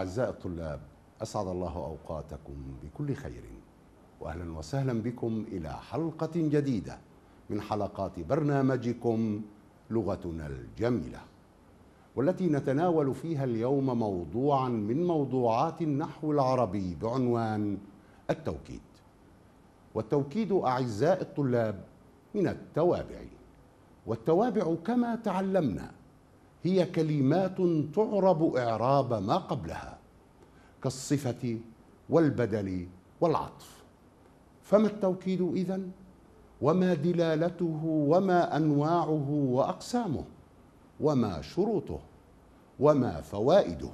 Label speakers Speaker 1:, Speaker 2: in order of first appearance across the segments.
Speaker 1: أعزائي الطلاب أسعد الله أوقاتكم بكل خير وأهلا وسهلا بكم إلى حلقة جديدة من حلقات برنامجكم لغتنا الجميلة والتي نتناول فيها اليوم موضوعا من موضوعات النحو العربي بعنوان التوكيد والتوكيد أعزائي الطلاب من التوابع والتوابع كما تعلمنا هي كلمات تعرب إعراب ما قبلها كالصفة والبدل والعطف فما التوكيد إذا وما دلالته وما أنواعه وأقسامه وما شروطه وما فوائده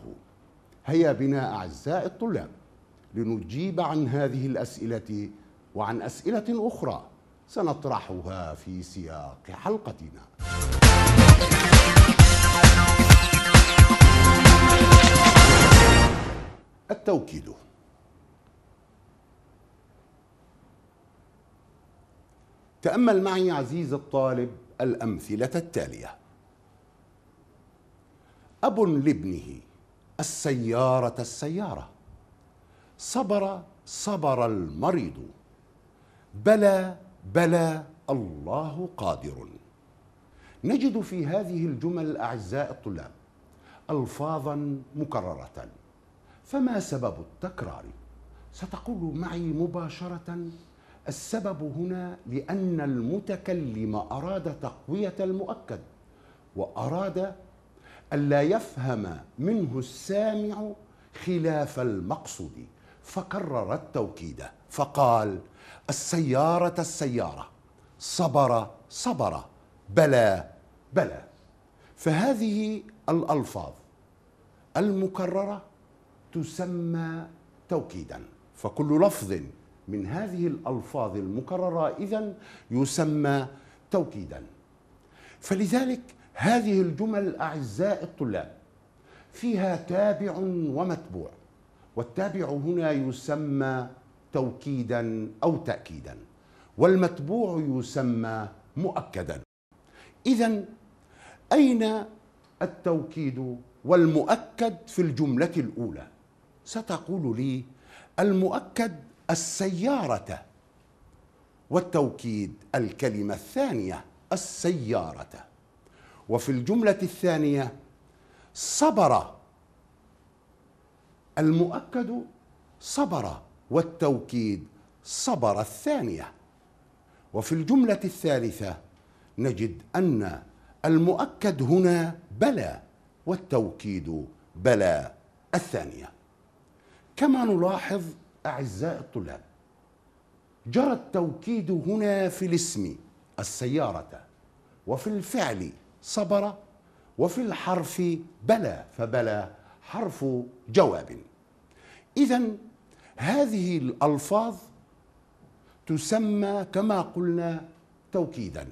Speaker 1: هيا بنا أعزائي الطلاب لنجيب عن هذه الأسئلة وعن أسئلة أخرى سنطرحها في سياق حلقتنا التوكيد تأمل معي عزيز الطالب الأمثلة التالية أب لابنه السيارة السيارة صبر صبر المريض بلى بلى الله قادر نجد في هذه الجمل أعزائي الطلاب ألفاظا مكررة فما سبب التكرار؟ ستقول معي مباشرة السبب هنا لأن المتكلم أراد تقوية المؤكد وأراد ألا يفهم منه السامع خلاف المقصود فكرر التوكيد فقال السيارة السيارة صبر صبر بلى بلى فهذه الألفاظ المكررة تسمى توكيدا فكل لفظ من هذه الألفاظ المكررة إذا يسمى توكيدا فلذلك هذه الجمل أعزائي الطلاب فيها تابع ومتبوع والتابع هنا يسمى توكيدا أو تأكيدا والمتبوع يسمى مؤكدا إذا أين التوكيد والمؤكد في الجملة الأولى؟ ستقول لي المؤكد السيارة والتوكيد الكلمة الثانية السيارة وفي الجملة الثانية صبر المؤكد صبر والتوكيد صبر الثانية وفي الجملة الثالثة نجد أن المؤكد هنا بلى والتوكيد بلى الثانية كما نلاحظ أعزائي الطلاب جرى التوكيد هنا في الاسم السيارة وفي الفعل صبر وفي الحرف بلى فبلى حرف جواب إذا هذه الألفاظ تسمى كما قلنا توكيدا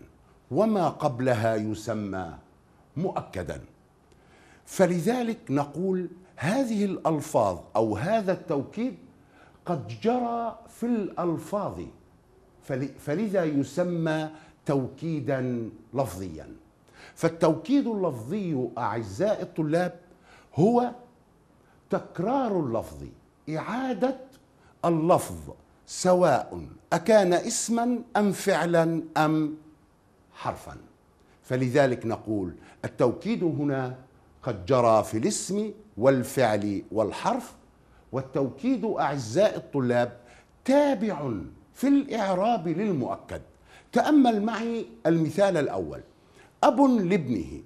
Speaker 1: وما قبلها يسمى مؤكدا فلذلك نقول هذه الالفاظ او هذا التوكيد قد جرى في الالفاظ فلذا يسمى توكيدا لفظيا فالتوكيد اللفظي اعزائي الطلاب هو تكرار اللفظ اعاده اللفظ سواء اكان اسما ام فعلا ام حرفا فلذلك نقول التوكيد هنا قد جرى في الاسم والفعل والحرف والتوكيد اعزائي الطلاب تابع في الاعراب للمؤكد تامل معي المثال الاول اب لابنه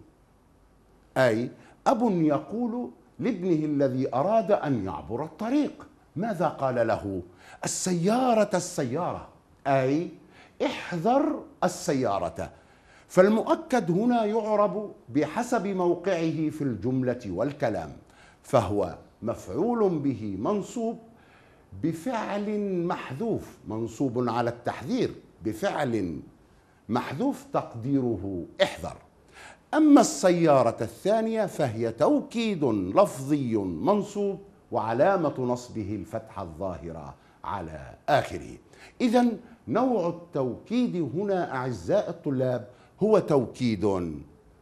Speaker 1: اي اب يقول لابنه الذي اراد ان يعبر الطريق ماذا قال له السياره السياره اي احذر السيارة فالمؤكد هنا يعرب بحسب موقعه في الجملة والكلام فهو مفعول به منصوب بفعل محذوف منصوب على التحذير بفعل محذوف تقديره احذر أما السيارة الثانية فهي توكيد لفظي منصوب وعلامة نصبه الفتحة الظاهرة على آخره إذا نوع التوكيد هنا أعزاء الطلاب هو توكيد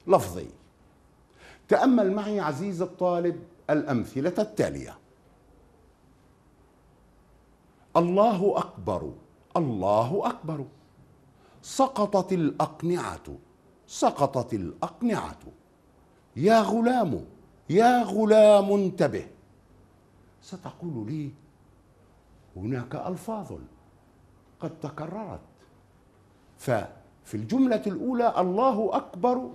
Speaker 1: لفظي تأمل معي عزيز الطالب الأمثلة التالية الله أكبر الله أكبر سقطت الأقنعة سقطت الأقنعة يا غلام يا غلام انتبه ستقول لي هناك ألفاظ قد تكررت ففي الجملة الأولى الله أكبر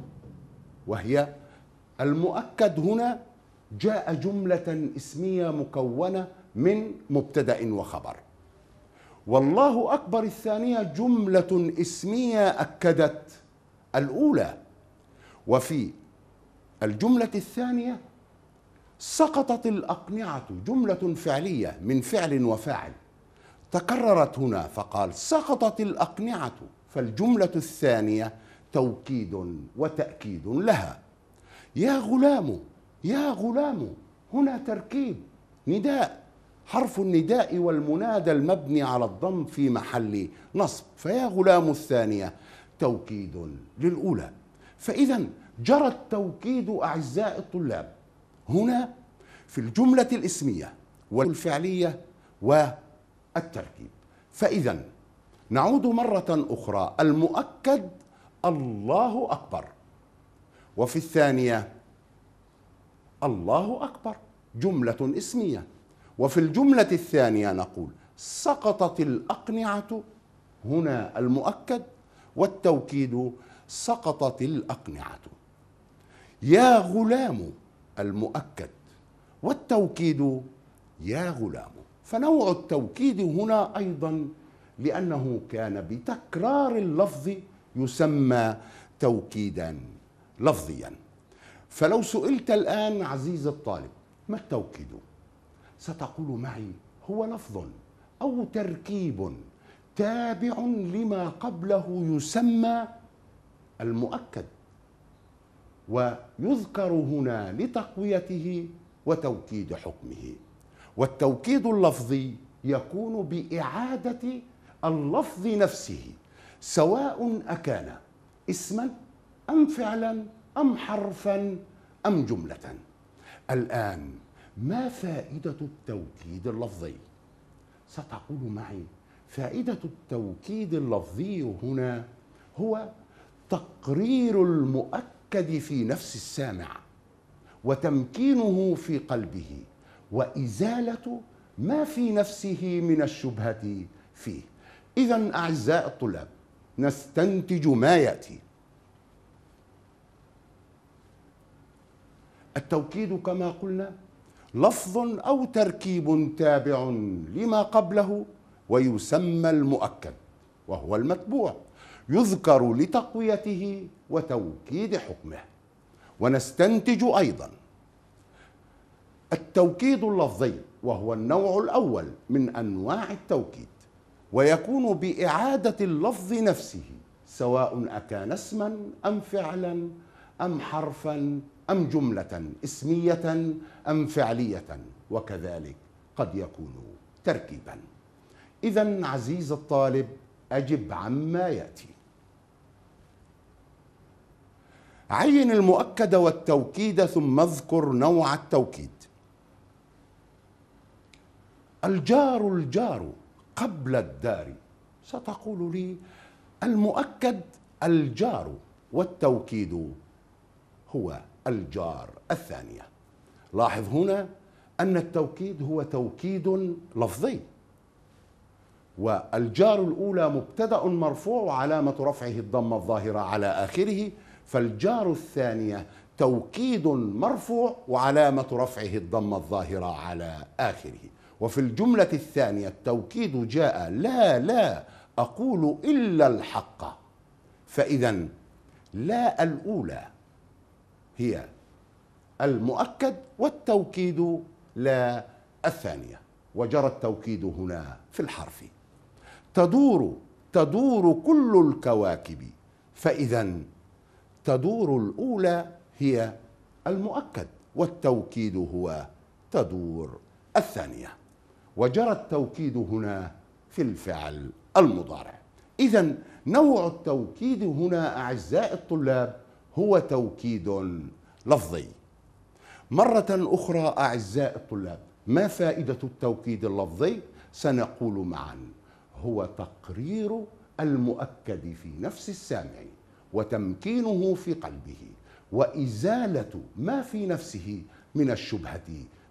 Speaker 1: وهي المؤكد هنا جاء جملة اسمية مكونة من مبتدأ وخبر والله أكبر الثانية جملة اسمية أكدت الأولى وفي الجملة الثانية سقطت الأقنعة جملة فعلية من فعل وفاعل تكررت هنا فقال سقطت الأقنعة فالجملة الثانية توكيد وتأكيد لها يا غلام يا غلام هنا تركيب نداء حرف النداء والمنادى المبني على الضم في محل نصب فيا غلام الثانية توكيد للأولى فإذا جرى التوكيد أعزائي الطلاب هنا في الجملة الاسمية والفعلية و التركيب فإذا نعود مرة أخرى المؤكد الله أكبر وفي الثانية الله أكبر جملة اسمية وفي الجملة الثانية نقول سقطت الأقنعة هنا المؤكد والتوكيد سقطت الأقنعة يا غلام المؤكد والتوكيد يا غلام فنوع التوكيد هنا ايضا لانه كان بتكرار اللفظ يسمى توكيدا لفظيا فلو سئلت الان عزيز الطالب ما التوكيد ستقول معي هو لفظ او تركيب تابع لما قبله يسمى المؤكد ويذكر هنا لتقويته وتوكيد حكمه والتوكيد اللفظي يكون باعاده اللفظ نفسه سواء اكان اسما ام فعلا ام حرفا ام جمله الان ما فائده التوكيد اللفظي ستقول معي فائده التوكيد اللفظي هنا هو تقرير المؤكد في نفس السامع وتمكينه في قلبه وازاله ما في نفسه من الشبهه فيه اذا اعزائي الطلاب نستنتج ما ياتي التوكيد كما قلنا لفظ او تركيب تابع لما قبله ويسمى المؤكد وهو المتبوع يذكر لتقويته وتوكيد حكمه ونستنتج ايضا التوكيد اللفظي وهو النوع الأول من أنواع التوكيد ويكون بإعادة اللفظ نفسه سواء أكان اسما أم فعلا أم حرفا أم جملة اسمية أم فعلية وكذلك قد يكون تركيبا إذا عزيز الطالب أجب عما يأتي عين المؤكد والتوكيد ثم اذكر نوع التوكيد الجار الجار قبل الدار ستقول لي المؤكد الجار والتوكيد هو الجار الثانيه لاحظ هنا ان التوكيد هو توكيد لفظي والجار الاولى مبتدا مرفوع وعلامه رفعه الضمه الظاهره على اخره فالجار الثانيه توكيد مرفوع وعلامه رفعه الضمه الظاهره على اخره وفي الجملة الثانية التوكيد جاء لا لا أقول إلا الحق فإذا لا الأولى هي المؤكد والتوكيد لا الثانية وجرى التوكيد هنا في الحرف تدور تدور كل الكواكب فإذا تدور الأولى هي المؤكد والتوكيد هو تدور الثانيه وجرى التوكيد هنا في الفعل المضارع إذا نوع التوكيد هنا أعزائي الطلاب هو توكيد لفظي مرة أخرى أعزائي الطلاب ما فائدة التوكيد اللفظي؟ سنقول معا هو تقرير المؤكد في نفس السامع وتمكينه في قلبه وإزالة ما في نفسه من الشبهة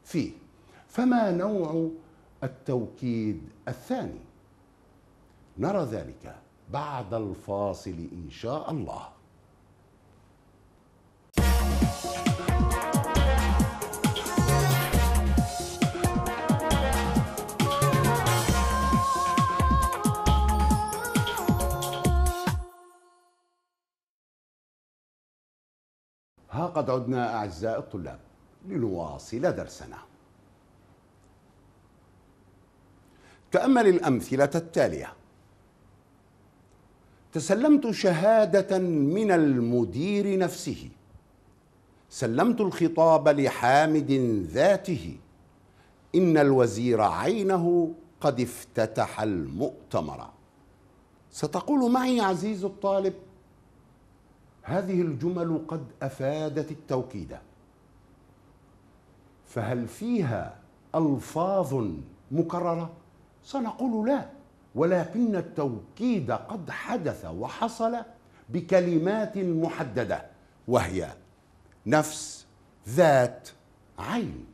Speaker 1: فيه فما نوع التوكيد الثاني نرى ذلك بعد الفاصل ان شاء الله ها قد عدنا اعزائي الطلاب لنواصل درسنا تأمل الأمثلة التالية تسلمت شهادة من المدير نفسه سلمت الخطاب لحامد ذاته إن الوزير عينه قد افتتح المؤتمر ستقول معي عزيز الطالب هذه الجمل قد أفادت التوكيد فهل فيها ألفاظ مكررة؟ سنقول لا ولكن التوكيد قد حدث وحصل بكلمات محدده وهي نفس ذات عين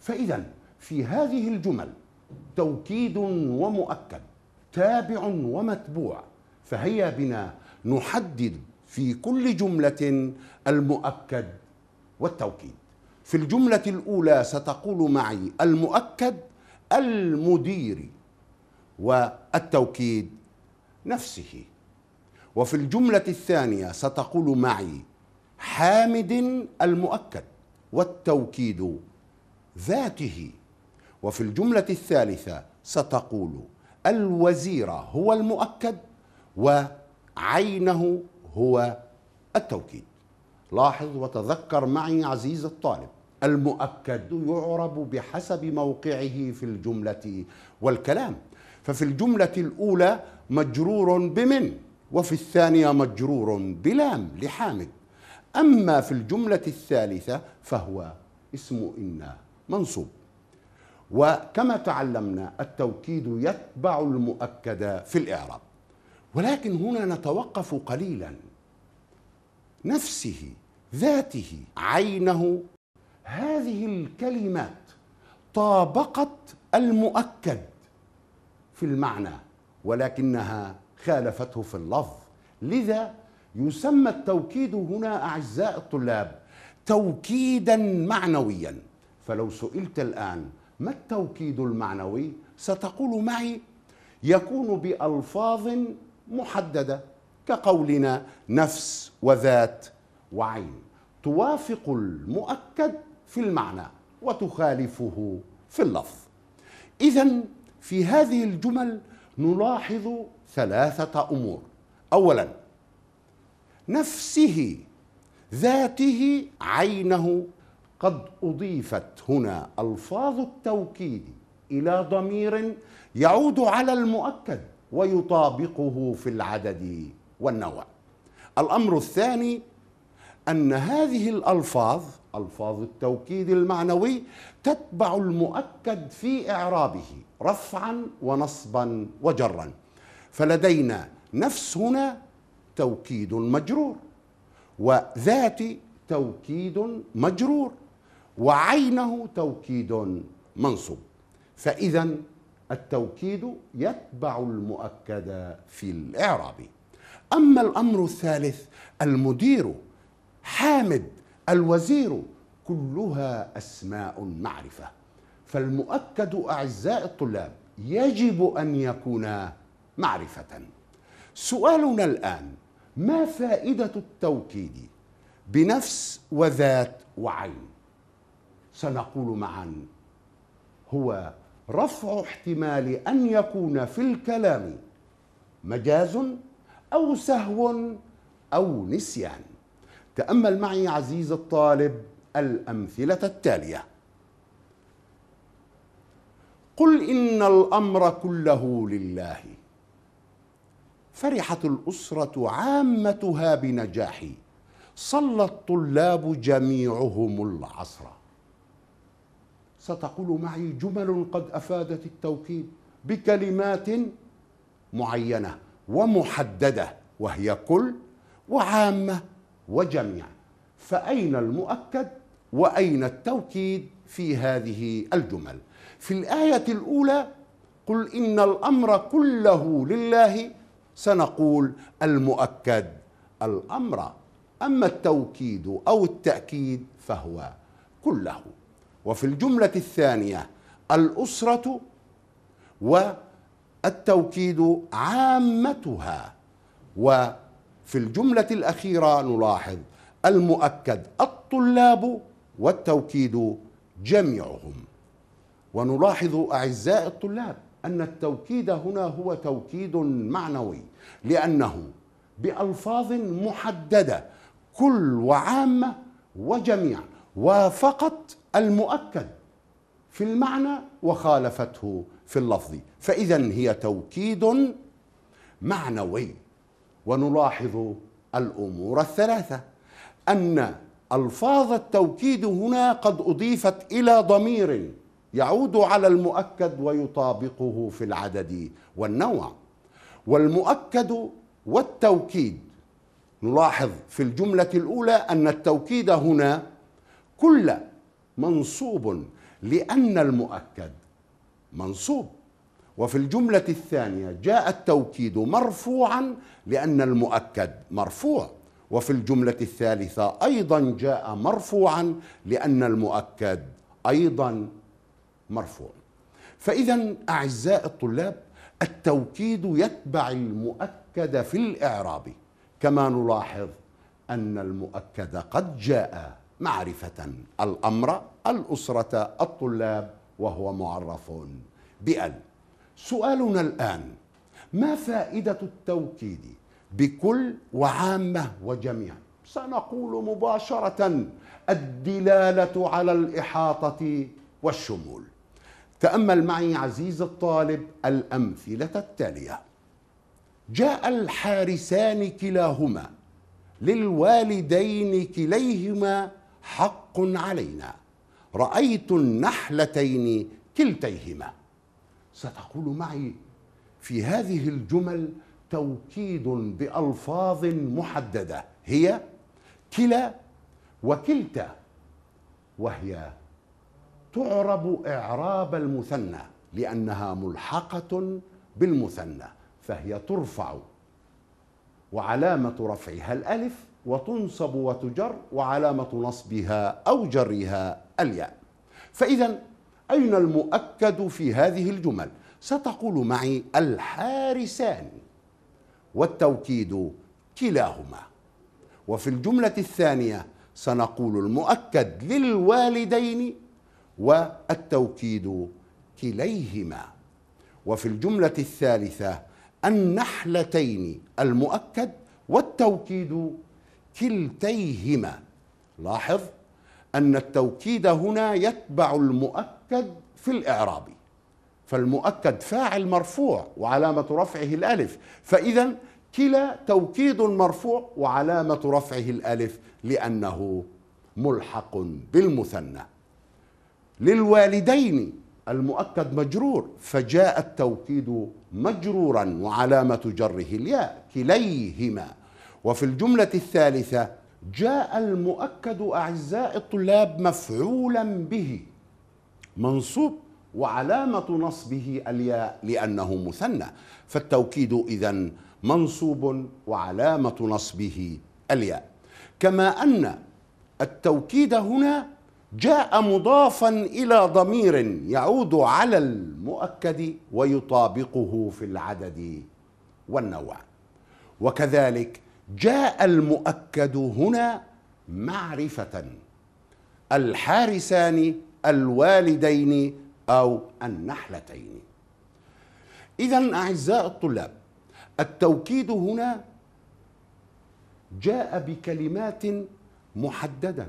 Speaker 1: فاذا في هذه الجمل توكيد ومؤكد تابع ومتبوع فهيا بنا نحدد في كل جمله المؤكد والتوكيد في الجمله الاولى ستقول معي المؤكد المدير والتوكيد نفسه وفي الجملة الثانية ستقول معي حامد المؤكد والتوكيد ذاته وفي الجملة الثالثة ستقول الوزير هو المؤكد وعينه هو التوكيد لاحظ وتذكر معي عزيز الطالب المؤكد يعرب بحسب موقعه في الجملة والكلام ففي الجملة الأولى مجرور بمن وفي الثانية مجرور بلام لحامد أما في الجملة الثالثة فهو اسم إنا منصوب وكما تعلمنا التوكيد يتبع المؤكد في الإعراب ولكن هنا نتوقف قليلا نفسه ذاته عينه هذه الكلمات طابقت المؤكد في المعنى ولكنها خالفته في اللفظ لذا يسمى التوكيد هنا أعزائي الطلاب توكيدا معنويا فلو سئلت الآن ما التوكيد المعنوي ستقول معي يكون بألفاظ محددة كقولنا نفس وذات وعين توافق المؤكد في المعنى وتخالفه في اللفظ إذا في هذه الجمل نلاحظ ثلاثة أمور أولا نفسه ذاته عينه قد أضيفت هنا ألفاظ التوكيد إلى ضمير يعود على المؤكد ويطابقه في العدد والنوع الأمر الثاني أن هذه الألفاظ ألفاظ التوكيد المعنوي تتبع المؤكد في إعرابه رفعا ونصبا وجرا فلدينا نفس هنا توكيد مجرور وذات توكيد مجرور وعينه توكيد منصوب فإذا التوكيد يتبع المؤكد في الإعراب أما الأمر الثالث المدير حامد الوزير كلها أسماء معرفة فالمؤكد أعزائي الطلاب يجب أن يكون معرفة سؤالنا الآن ما فائدة التوكيد بنفس وذات وعين سنقول معا هو رفع احتمال أن يكون في الكلام مجاز أو سهو أو نسيان تأمل معي عزيز الطالب الأمثلة التالية قل إن الأمر كله لله فرحت الأسرة عامتها بنجاحي صلى الطلاب جميعهم العصر ستقول معي جمل قد أفادت التوكيد بكلمات معينة ومحددة وهي كل وعامة وجميعا فأين المؤكد وأين التوكيد في هذه الجمل في الآية الأولى قل إن الأمر كله لله سنقول المؤكد الأمر أما التوكيد أو التأكيد فهو كله وفي الجملة الثانية الأسرة والتوكيد عامتها و في الجملة الأخيرة نلاحظ المؤكد الطلاب والتوكيد جميعهم ونلاحظ أعزائي الطلاب أن التوكيد هنا هو توكيد معنوي لأنه بألفاظ محددة كل وعامة وجميع وافقت المؤكد في المعنى وخالفته في اللفظ فإذا هي توكيد معنوي ونلاحظ الامور الثلاثه ان الفاظ التوكيد هنا قد اضيفت الى ضمير يعود على المؤكد ويطابقه في العدد والنوع والمؤكد والتوكيد نلاحظ في الجمله الاولى ان التوكيد هنا كل منصوب لان المؤكد منصوب وفي الجملة الثانية جاء التوكيد مرفوعا لأن المؤكد مرفوع وفي الجملة الثالثة أيضا جاء مرفوعا لأن المؤكد أيضا مرفوع فإذا أعزائي الطلاب التوكيد يتبع المؤكد في الإعراب كما نلاحظ أن المؤكد قد جاء معرفة الأمر الأسرة الطلاب وهو معرف بأل سؤالنا الآن ما فائدة التوكيد بكل وعامة وجميع سنقول مباشرة الدلالة على الإحاطة والشمول تأمل معي عزيز الطالب الأمثلة التالية جاء الحارسان كلاهما للوالدين كليهما حق علينا رأيت النحلتين كلتيهما ستقول معي في هذه الجمل توكيد بألفاظ محددة هي كلا وكلتا وهي تعرب إعراب المثنى لأنها ملحقة بالمثنى فهي ترفع وعلامة رفعها الألف وتنصب وتجر وعلامة نصبها أو جرها الياء فإذا أين المؤكد في هذه الجمل؟ ستقول معي الحارسان والتوكيد كلاهما وفي الجملة الثانية سنقول المؤكد للوالدين والتوكيد كليهما وفي الجملة الثالثة النحلتين المؤكد والتوكيد كلتيهما لاحظ أن التوكيد هنا يتبع المؤكد المؤكد في الإعراب فالمؤكد فاعل مرفوع وعلامة رفعه الألف فإذا كلا توكيد مرفوع وعلامة رفعه الألف لأنه ملحق بالمثنى للوالدين المؤكد مجرور فجاء التوكيد مجرورا وعلامة جره الياء كليهما وفي الجملة الثالثة جاء المؤكد أعزاء الطلاب مفعولا به منصوب وعلامة نصبه الياء لأنه مثنى فالتوكيد إذا منصوب وعلامة نصبه الياء كما أن التوكيد هنا جاء مضافا إلى ضمير يعود على المؤكد ويطابقه في العدد والنوع وكذلك جاء المؤكد هنا معرفة الحارسان الوالدين أو النحلتين إذا أعزاء الطلاب التوكيد هنا جاء بكلمات محددة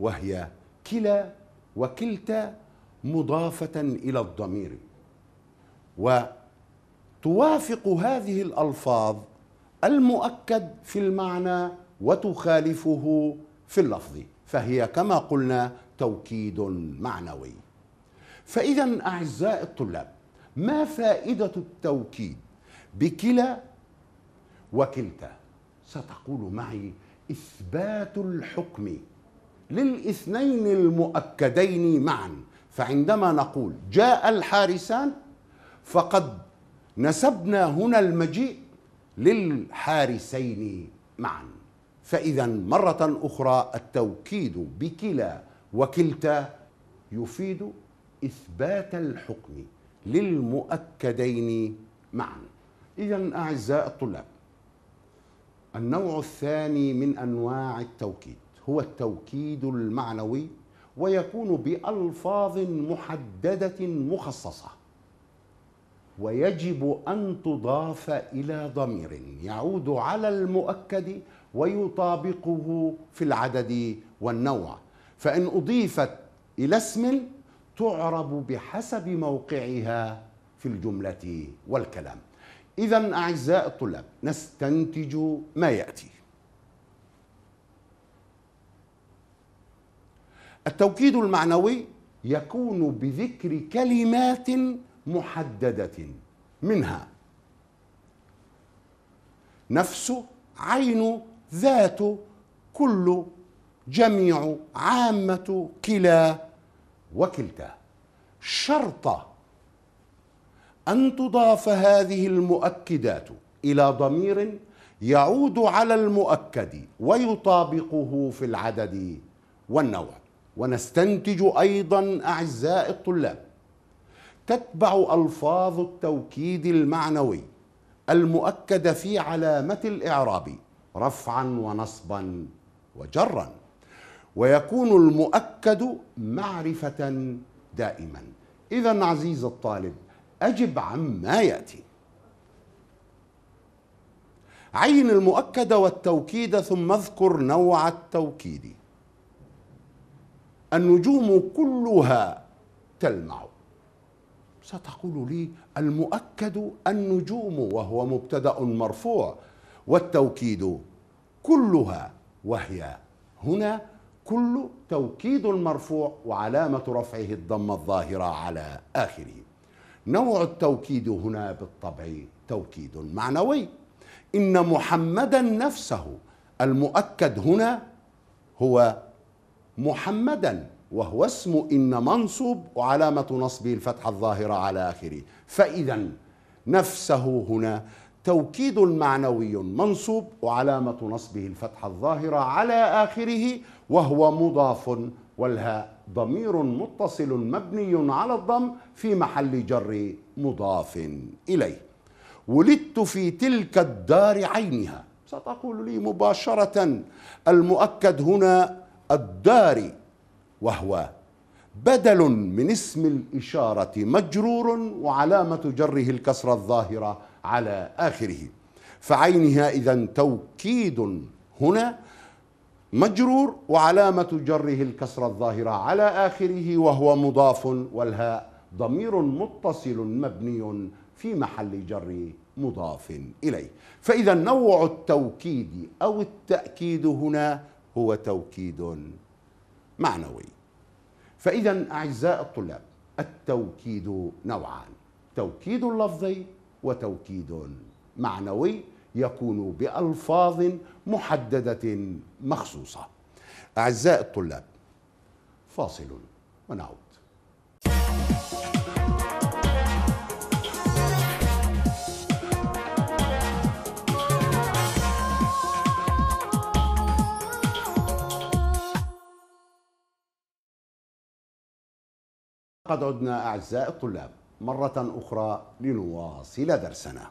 Speaker 1: وهي كلا وكلتا مضافة إلى الضمير وتوافق هذه الألفاظ المؤكد في المعنى وتخالفه في اللفظ فهي كما قلنا توكيد معنوي فاذا اعزائي الطلاب ما فائده التوكيد بكلا وكلتا ستقول معي اثبات الحكم للاثنين المؤكدين معا فعندما نقول جاء الحارسان فقد نسبنا هنا المجيء للحارسين معا فاذا مره اخرى التوكيد بكلا وكلتا يفيد إثبات الحكم للمؤكدين معا إذا أعزاء الطلاب النوع الثاني من أنواع التوكيد هو التوكيد المعنوي ويكون بألفاظ محددة مخصصة ويجب أن تضاف إلى ضمير يعود على المؤكد ويطابقه في العدد والنوع فإن أضيفت إلى اسم تعرب بحسب موقعها في الجملة والكلام إذا أعزائي الطلاب نستنتج ما يأتي التوكيد المعنوي يكون بذكر كلمات محددة منها نفس عين ذات كل جميع عامة كلا وكلتا شرط أن تضاف هذه المؤكدات إلى ضمير يعود على المؤكد ويطابقه في العدد والنوع ونستنتج أيضا أعزائي الطلاب تتبع ألفاظ التوكيد المعنوي المؤكد في علامة الإعراب رفعا ونصبا وجرا ويكون المؤكد معرفة دائما إذا عزيز الطالب أجب عما يأتي عين المؤكد والتوكيد ثم اذكر نوع التوكيد النجوم كلها تلمع ستقول لي المؤكد النجوم وهو مبتدا مرفوع والتوكيد كلها وهي هنا كل توكيد مرفوع وعلامة رفعه الضمة الظاهرة على آخره نوع التوكيد هنا بالطبع توكيد معنوي إن محمدا نفسه المؤكد هنا هو محمدا وهو اسم إن منصوب وعلامة نصبه الفتحة الظاهرة على آخره فإذا نفسه هنا توكيد معنوي منصوب وعلامة نصبه الفتحة الظاهرة على آخره وهو مضاف والهاء ضمير متصل مبني على الضم في محل جر مضاف إليه ولدت في تلك الدار عينها ستقول لي مباشرة المؤكد هنا الدار وهو بدل من اسم الإشارة مجرور وعلامة جره الكسرة الظاهرة على آخره فعينها إذا توكيد هنا مجرور وعلامة جره الكسرة الظاهرة على آخره وهو مضاف والهاء ضمير متصل مبني في محل جر مضاف إليه فإذا نوع التوكيد أو التأكيد هنا هو توكيد معنوي فإذا أعزائي الطلاب التوكيد نوعان توكيد لفظي وتوكيد معنوي يكون بألفاظ محددة مخصوصة أعزائي الطلاب فاصل ونعود قد عدنا أعزائي الطلاب مرة أخرى لنواصل درسنا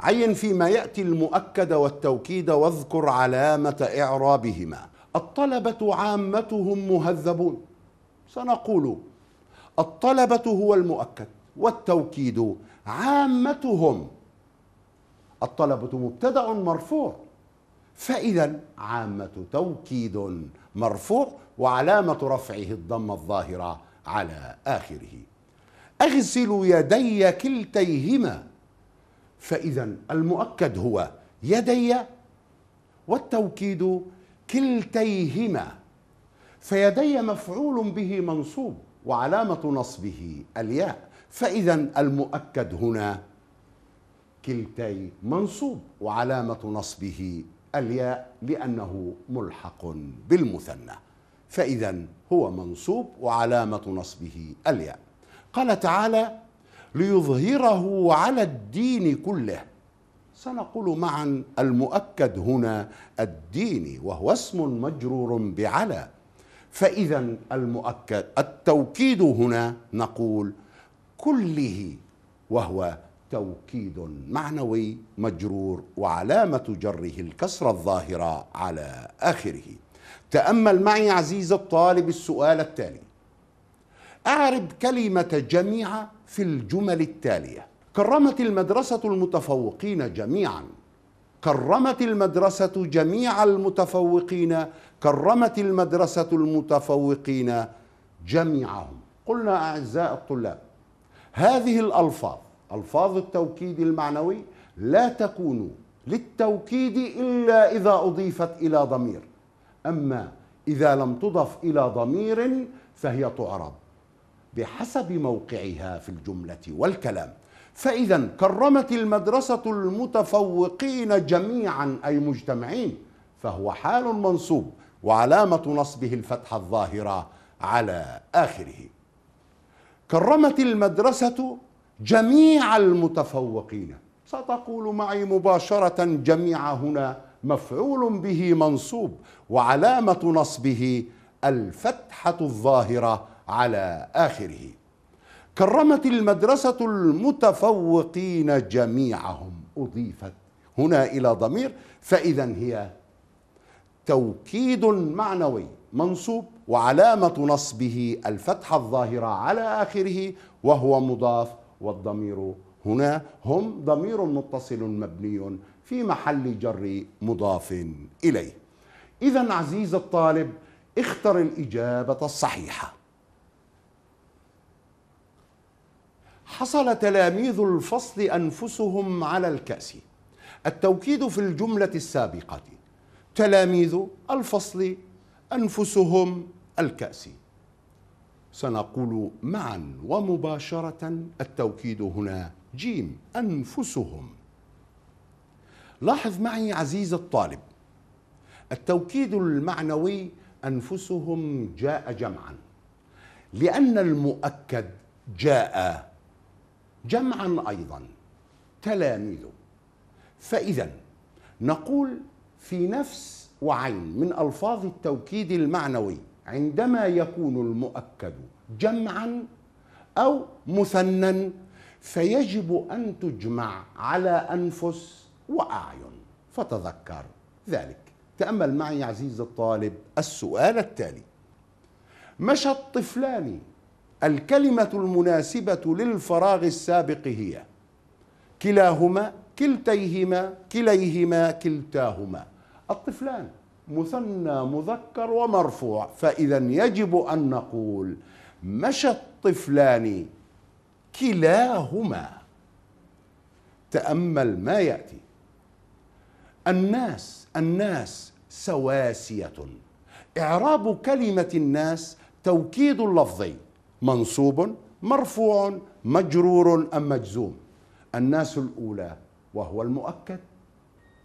Speaker 1: عين فيما يأتي المؤكد والتوكيد واذكر علامة إعرابهما الطلبة عامتهم مهذبون سنقول الطلبة هو المؤكد والتوكيد عامتهم الطلبة مبتدأ مرفوع فإذا عامة توكيد مرفوع وعلامة رفعه الضمة الظاهرة على آخره اغسل يدي كلتيهما فاذا المؤكد هو يدي والتوكيد كلتيهما فيدي مفعول به منصوب وعلامه نصبه الياء فاذا المؤكد هنا كلتي منصوب وعلامه نصبه الياء لانه ملحق بالمثنى فاذا هو منصوب وعلامه نصبه الياء قال تعالى ليظهره على الدين كله سنقول معا المؤكد هنا الدين وهو اسم مجرور بعلى فاذا المؤكد التوكيد هنا نقول كله وهو توكيد معنوي مجرور وعلامه جره الكسره الظاهره على اخره تامل معي عزيزي الطالب السؤال التالي أعرب كلمة جميع في الجمل التالية كرمت المدرسة المتفوقين جميعا كرمت المدرسة جميع المتفوقين كرمت المدرسة المتفوقين جميعهم قلنا أعزاء الطلاب هذه الألفاظ ألفاظ التوكيد المعنوي لا تكون للتوكيد إلا إذا أضيفت إلى ضمير أما إذا لم تضف إلى ضمير فهي تعرب بحسب موقعها في الجملة والكلام فإذا كرمت المدرسة المتفوقين جميعا أي مجتمعين فهو حال منصوب وعلامة نصبه الفتحة الظاهرة على آخره كرمت المدرسة جميع المتفوقين ستقول معي مباشرة جميع هنا مفعول به منصوب وعلامة نصبه الفتحة الظاهرة على آخره كرمت المدرسة المتفوقين جميعهم أضيفت هنا إلى ضمير فإذا هي توكيد معنوي منصوب وعلامة نصبه الفتحة الظاهرة على آخره وهو مضاف والضمير هنا هم ضمير متصل مبني في محل جر مضاف إليه إذا عزيز الطالب اختر الإجابة الصحيحة حصل تلاميذ الفصل أنفسهم على الكأس التوكيد في الجملة السابقة تلاميذ الفصل أنفسهم الكأس سنقول معا ومباشرة التوكيد هنا جيم أنفسهم لاحظ معي عزيز الطالب التوكيد المعنوي أنفسهم جاء جمعا لأن المؤكد جاء جمعا أيضا تلاميذه فإذا نقول في نفس وعين من ألفاظ التوكيد المعنوي عندما يكون المؤكد جمعا أو مثنى فيجب أن تجمع على أنفس وأعين فتذكر ذلك تأمل معي عزيزي الطالب السؤال التالي مشى الطفلان الكلمة المناسبة للفراغ السابق هي كلاهما كلتيهما كليهما كلتاهما الطفلان مثنى مذكر ومرفوع فإذا يجب أن نقول مشى الطفلان كلاهما تأمل ما يأتي الناس الناس سواسية إعراب كلمة الناس توكيد لفظي منصوب مرفوع مجرور أم مجزوم الناس الأولى وهو المؤكد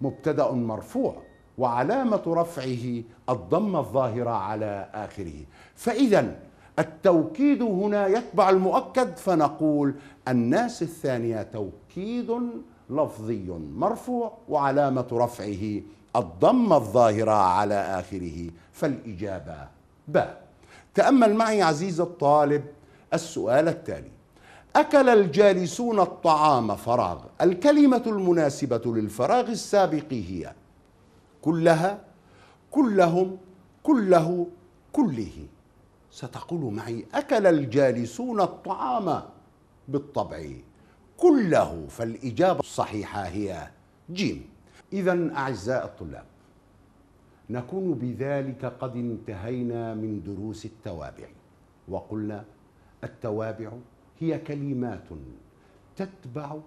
Speaker 1: مبتدأ مرفوع وعلامة رفعه الضمة الظاهرة على آخره فإذا التوكيد هنا يتبع المؤكد فنقول الناس الثانية توكيد لفظي مرفوع وعلامة رفعه الضمة الظاهرة على آخره فالإجابة باء تأمل معي عزيز الطالب السؤال التالي أكل الجالسون الطعام فراغ الكلمة المناسبة للفراغ السابق هي كلها كلهم كله كله ستقول معي أكل الجالسون الطعام بالطبع كله فالإجابة الصحيحة هي جيم إذا أعزائي الطلاب نكون بذلك قد انتهينا من دروس التوابع وقلنا التوابع هي كلمات تتبع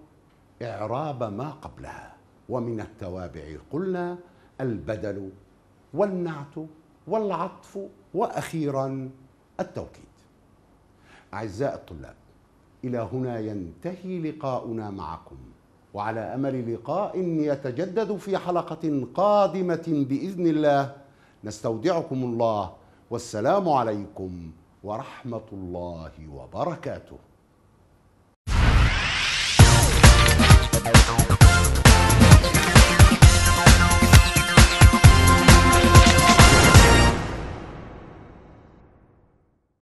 Speaker 1: إعراب ما قبلها ومن التوابع قلنا البدل والنعت والعطف وأخيرا التوكيد أعزائي الطلاب إلى هنا ينتهي لقاؤنا معكم وعلى امل لقاء يتجدد في حلقه قادمه باذن الله نستودعكم الله والسلام عليكم ورحمه الله وبركاته